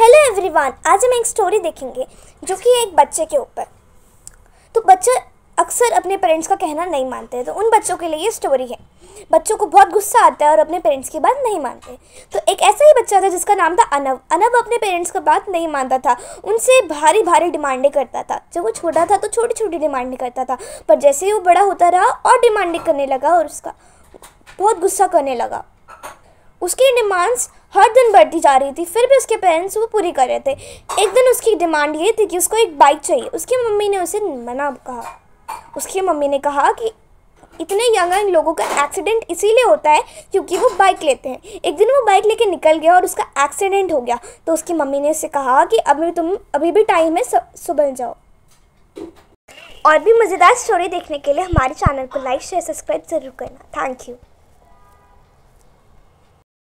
hello everyone आज हम एक स्टोरी देखेंगे जो कि एक बच्चे के ऊपर तो बच्चे अक्सर अपने पेरेंट्स का कहना नहीं मानते तो उन बच्चों के लिए ये स्टोरी है बच्चों को बहुत गुस्सा आता है और अपने पेरेंट्स की बात नहीं मानते तो एक ऐसा ही बच्चा था जिसका नाम था अनव अनव अपने पेरेंट्स का बात नहीं मानता था उनसे भारी भारी डिमांडें करता था जब वो छोटा था तो छोटी छोटी डिमांडें करता था पर जैसे ही वो बड़ा होता रहा और डिमांडें करने लगा और उसका बहुत गुस्सा करने लगा उसकी डिमांड्स हर दिन बढ़ती जा रही थी फिर भी उसके पेरेंट्स वो पूरी कर रहे थे एक दिन उसकी डिमांड ये थी कि उसको एक बाइक चाहिए उसकी मम्मी ने उसे मना कहा उसकी मम्मी ने कहा कि इतने यंग यंग लोगों का एक्सीडेंट इसीलिए होता है क्योंकि वो बाइक लेते हैं एक दिन वो बाइक लेके निकल गया और उसका एक्सीडेंट हो गया तो उसकी मम्मी ने उसे कहा कि अभी तुम अभी भी टाइम है सुबह जाओ और भी मज़ेदार स्टोरी देखने के लिए हमारे चैनल को लाइक शेयर सब्सक्राइब ज़रूर करना थैंक यू